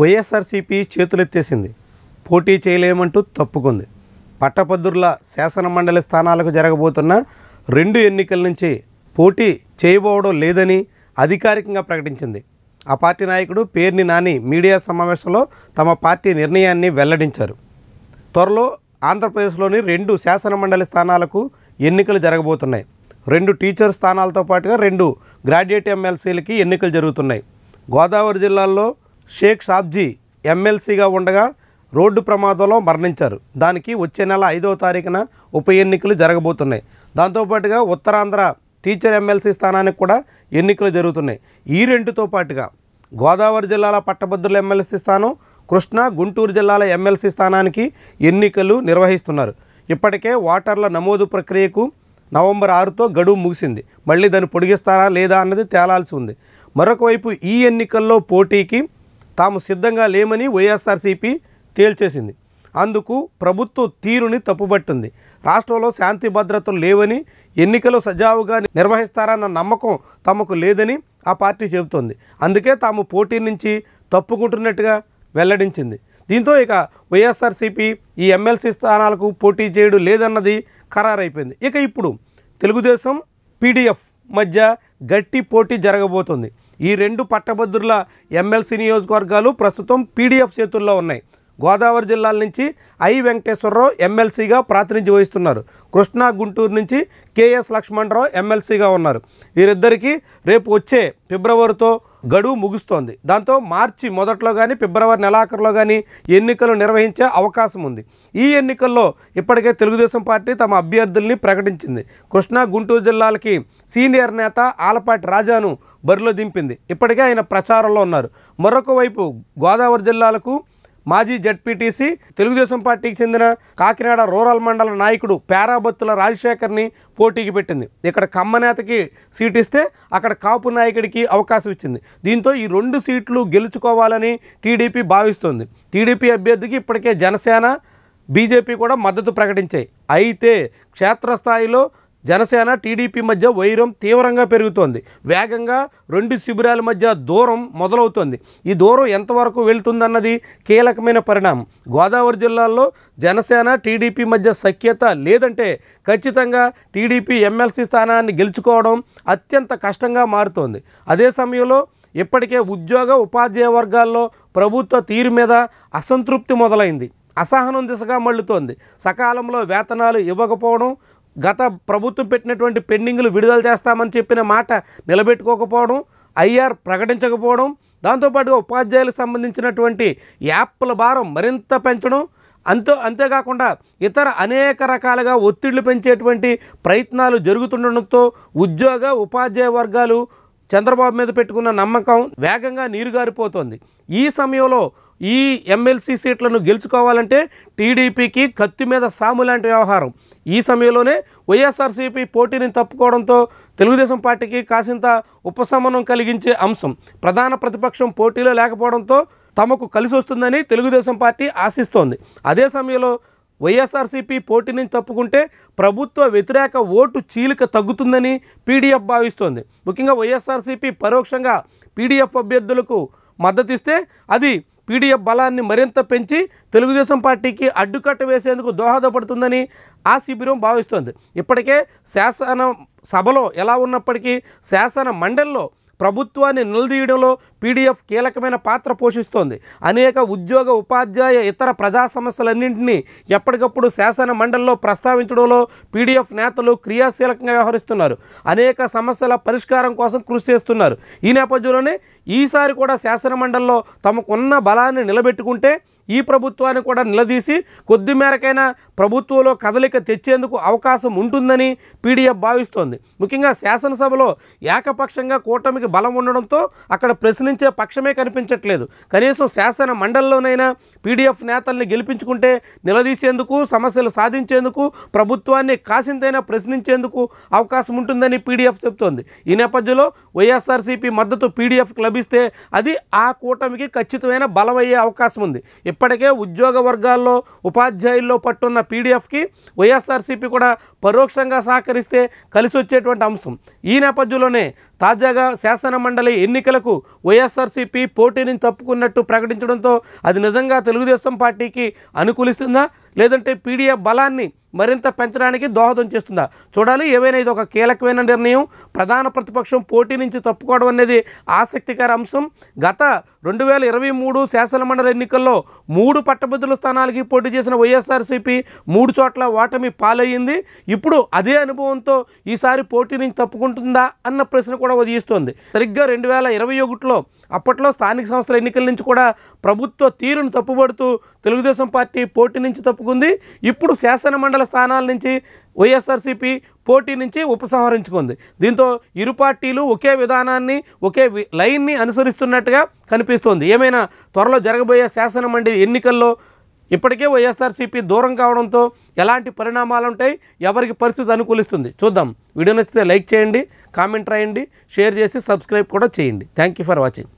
వైఎస్ఆర్సీపీ చేతులెత్తేసింది పోటీ చేయలేమంటూ తప్పుకుంది పట్టభద్రుల శాసనమండలి స్థానాలకు జరగబోతున్న రెండు ఎన్నికల నుంచి పోటీ చేయబోవడం లేదని అధికారికంగా ప్రకటించింది ఆ పార్టీ నాయకుడు పేర్ని నాని మీడియా సమావేశంలో తమ పార్టీ నిర్ణయాన్ని వెల్లడించారు త్వరలో ఆంధ్రప్రదేశ్లోని రెండు శాసనమండలి స్థానాలకు ఎన్నికలు జరగబోతున్నాయి రెండు టీచర్ స్థానాలతో పాటుగా రెండు గ్రాడ్యుయేట్ ఎమ్మెల్సీలకి ఎన్నికలు జరుగుతున్నాయి గోదావరి జిల్లాల్లో షేక్ షాబ్జీ ఎమ్మెల్సీగా ఉండగా రోడ్డు ప్రమాదంలో మరణించారు దానికి వచ్చే నెల ఐదో తారీఖున ఉప ఎన్నికలు జరగబోతున్నాయి దాంతోపాటుగా ఉత్తరాంధ్ర టీచర్ ఎమ్మెల్సీ స్థానానికి కూడా ఎన్నికలు జరుగుతున్నాయి ఈ రెండుతో పాటుగా గోదావరి జిల్లాల పట్టభద్రుల ఎమ్మెల్సీ స్థానం కృష్ణా గుంటూరు జిల్లాల ఎమ్మెల్సీ స్థానానికి ఎన్నికలు నిర్వహిస్తున్నారు ఇప్పటికే ఓటర్ల నమోదు ప్రక్రియకు నవంబర్ ఆరుతో గడువు ముగిసింది మళ్ళీ దాన్ని పొడిగిస్తారా లేదా అన్నది తేలాల్సి ఉంది మరొకవైపు ఈ ఎన్నికల్లో పోటీకి తాము సిద్ధంగా లేమని వైఎస్ఆర్సీపీ తేల్చేసింది అందుకు ప్రభుత్వ తీరుని తప్పుబట్టింది రాష్ట్రంలో శాంతి భద్రతలు లేవని ఎన్నికలు సజావుగా నిర్వహిస్తారన్న నమ్మకం తమకు లేదని ఆ పార్టీ చెబుతోంది అందుకే తాము పోటీ నుంచి తప్పుకుంటున్నట్టుగా వెల్లడించింది దీంతో ఇక వైఎస్ఆర్సీపీ ఈ ఎమ్మెల్సీ స్థానాలకు పోటీ చేయడం లేదన్నది ఖరారైపోయింది ఇక ఇప్పుడు తెలుగుదేశం పీడీఎఫ్ మధ్య గట్టి పోటీ జరగబోతుంది ఈ రెండు పట్టభద్రుల ఎమ్మెల్సీ నియోజకవర్గాలు ప్రస్తుతం పీడీఎఫ్ చేతుల్లో ఉన్నాయి గోదావరి జిల్లాల నుంచి ఐ వెంకటేశ్వరరావు ఎమ్మెల్సీగా ప్రాతినిధ్యం వహిస్తున్నారు కృష్ణా గుంటూరు నుంచి కేఎస్ లక్ష్మణరావు ఎమ్మెల్సీగా ఉన్నారు వీరిద్దరికీ రేపు వచ్చే ఫిబ్రవరితో గడువు ముగుస్తోంది దాంతో మార్చి మొదట్లో కానీ ఫిబ్రవరి నెలాఖరులో కానీ ఎన్నికలు నిర్వహించే అవకాశం ఉంది ఈ ఎన్నికల్లో ఇప్పటికే తెలుగుదేశం పార్టీ తమ అభ్యర్థుల్ని ప్రకటించింది కృష్ణా గుంటూరు జిల్లాలకి సీనియర్ నేత ఆలపాటి రాజాను బరిలో దింపింది ఇప్పటికే ఆయన ప్రచారంలో ఉన్నారు మరొక వైపు గోదావరి జిల్లాలకు మాజీ జడ్పీటీసీ తెలుగుదేశం పార్టీకి చెందిన కాకినాడ రూరల్ మండల నాయకుడు పేరాబత్తుల రాజశేఖర్ని పోటీకి పెట్టింది ఇక్కడ కమ్మనేతకి సీట్ ఇస్తే అక్కడ కాపు నాయకుడికి అవకాశం ఇచ్చింది దీంతో ఈ రెండు సీట్లు గెలుచుకోవాలని టీడీపీ భావిస్తోంది టీడీపీ అభ్యర్థికి ఇప్పటికే జనసేన బీజేపీ కూడా మద్దతు ప్రకటించాయి అయితే క్షేత్రస్థాయిలో జనసేన టీడీపీ మధ్య వైరం తీవ్రంగా పెరుగుతోంది వేగంగా రెండు శిబిరాల మధ్య దూరం మొదలవుతోంది ఈ దూరం ఎంతవరకు వెళ్తుందన్నది కీలకమైన పరిణామం గోదావరి జిల్లాల్లో జనసేన టీడీపీ మధ్య సఖ్యత లేదంటే ఖచ్చితంగా టీడీపీ ఎమ్మెల్సీ స్థానాన్ని గెలుచుకోవడం అత్యంత కష్టంగా మారుతోంది అదే సమయంలో ఇప్పటికే ఉద్యోగ ఉపాధ్యాయ వర్గాల్లో ప్రభుత్వ తీరు మీద అసంతృప్తి మొదలైంది అసహనం దిశగా మళ్ళుతోంది సకాలంలో వేతనాలు ఇవ్వకపోవడం గత ప్రభుత్వం పెట్టినటువంటి పెండింగ్లు విడుదల చేస్తామని చెప్పిన మాట నిలబెట్టుకోకపోవడం ఐఆర్ ప్రకటించకపోవడం దాంతోపాటుగా ఉపాధ్యాయులకు సంబంధించినటువంటి యాప్ల భారం మరింత పెంచడం అంతే అంతేకాకుండా ఇతర అనేక రకాలుగా ఒత్తిళ్లు పెంచేటువంటి ప్రయత్నాలు జరుగుతుండడంతో ఉద్యోగ ఉపాధ్యాయ వర్గాలు చంద్రబాబు మీద పెట్టుకున్న నమ్మకం వేగంగా నీరుగారిపోతోంది ఈ సమయంలో ఈ ఎమ్మెల్సీ సీట్లను గెలుచుకోవాలంటే టీడీపీకి కత్తి మీద సాము లాంటి వ్యవహారం ఈ సమయంలోనే వైఎస్ఆర్సీపీ పోటీని తప్పుకోవడంతో తెలుగుదేశం పార్టీకి కాసింత ఉపశమనం కలిగించే అంశం ప్రధాన ప్రతిపక్షం పోటీలో లేకపోవడంతో తమకు కలిసి వస్తుందని తెలుగుదేశం పార్టీ ఆశిస్తోంది అదే సమయంలో వైఎస్ఆర్సీపీ పోటీ నుంచి తప్పుకుంటే ప్రభుత్వ వ్యతిరేక ఓటు చీలిక తగ్గుతుందని పీడీఎఫ్ భావిస్తోంది ముఖ్యంగా వైఎస్ఆర్సీపీ పరోక్షంగా పీడీఎఫ్ అభ్యర్థులకు మద్దతిస్తే అది పీడీఎఫ్ బలాన్ని మరింత పెంచి తెలుగుదేశం పార్టీకి అడ్డుకట్ట వేసేందుకు దోహదపడుతుందని ఆ శిబిరం భావిస్తోంది ఇప్పటికే శాసన సభలో ఎలా ఉన్నప్పటికీ శాసన మండలిలో ప్రభుత్వాన్ని నిలదీయడంలో పీడీఎఫ్ కీలకమైన పాత్ర పోషిస్తోంది అనేక ఉద్యోగ ఉపాధ్యాయ ఇతర ప్రజా సమస్యలన్నింటినీ ఎప్పటికప్పుడు శాసన మండలిలో ప్రస్తావించడంలో పీడీఎఫ్ నేతలు క్రియాశీలకంగా వ్యవహరిస్తున్నారు అనేక సమస్యల పరిష్కారం కోసం కృషి చేస్తున్నారు ఈ నేపథ్యంలోనే ఈసారి కూడా శాసనమండలిలో తమకున్న బలాన్ని నిలబెట్టుకుంటే ఈ ప్రభుత్వాన్ని కూడా నిలదీసి కొద్ది మేరకైనా ప్రభుత్వంలో కదలిక తెచ్చేందుకు అవకాశం ఉంటుందని పీడీఎఫ్ భావిస్తోంది ముఖ్యంగా శాసనసభలో ఏకపక్షంగా కూటమికి బలం ఉండడంతో అక్కడ ప్రశ్నించే పక్షమే కనిపించట్లేదు కనీసం శాసన మండలిలోనైనా పీడీఎఫ్ నేతల్ని గెలిపించుకుంటే నిలదీసేందుకు సమస్యలు సాధించేందుకు ప్రభుత్వాన్ని కాసింతైనా ప్రశ్నించేందుకు అవకాశం ఉంటుందని పీడీఎఫ్ చెబుతోంది ఈ నేపథ్యంలో వైఎస్ఆర్సీపీ మద్దతు పీడీఎఫ్ క్లబ్ లభిస్తే అది ఆ కూటమికి ఖచ్చితమైన బలమయ్యే అవకాశం ఉంది ఇప్పటికే ఉద్యోగ వర్గాల్లో ఉపాధ్యాయుల్లో పట్టున్న పీడిఎఫ్కి వైఎస్ఆర్సీపీ కూడా పరోక్షంగా సహకరిస్తే కలిసి వచ్చేటువంటి అంశం ఈ నేపథ్యంలోనే తాజాగా శాసన మండలి ఎన్నికలకు వైఎస్ఆర్సీపీ పోటీని తప్పుకున్నట్టు ప్రకటించడంతో అది నిజంగా తెలుగుదేశం పార్టీకి అనుకూలిస్తుందా లేదంటే పీడీఎఫ్ బలాన్ని మరింత పెంచడానికి దోహదం చేస్తుందా చూడాలి ఏవైనా ఇది ఒక కీలకమైన నిర్ణయం ప్రధాన ప్రతిపక్షం పోటీ నుంచి తప్పుకోవడం అనేది ఆసక్తికర అంశం గత రెండు వేల ఇరవై మూడు శాసనమండలి ఎన్నికల్లో మూడు పట్టభద్రుల స్థానాలకి పోటీ చేసిన వైఎస్ఆర్సీపీ మూడు చోట్ల ఓటమి పాలయ్యింది ఇప్పుడు అదే అనుభవంతో ఈసారి పోటీ నుంచి తప్పుకుంటుందా అన్న ప్రశ్న కూడా ఉదయిస్తోంది సరిగ్గా రెండు వేల ఇరవై ఒకటిలో అప్పట్లో స్థానిక సంస్థల ఎన్నికల నుంచి కూడా ప్రభుత్వ తీరును తప్పుబడుతూ తెలుగుదేశం పార్టీ పోటీ నుంచి తప్పు చెప్పుకుంది ఇప్పుడు శాసనమండలి స్థానాల నుంచి వైఎస్ఆర్సీపీ పోటీ నుంచి ఉపసంహరించుకుంది దీంతో ఇరు పార్టీలు ఒకే విధానాన్ని ఒకే లైన్ని అనుసరిస్తున్నట్టుగా కనిపిస్తోంది ఏమైనా త్వరలో జరగబోయే శాసనమండలి ఎన్నికల్లో ఇప్పటికే వైఎస్ఆర్సీపీ దూరం కావడంతో ఎలాంటి పరిణామాలు ఉంటాయి ఎవరికి పరిస్థితి అనుకూలిస్తుంది చూద్దాం వీడియో నచ్చితే లైక్ చేయండి కామెంట్ రాయండి షేర్ చేసి సబ్స్క్రైబ్ కూడా చేయండి థ్యాంక్ ఫర్ వాచింగ్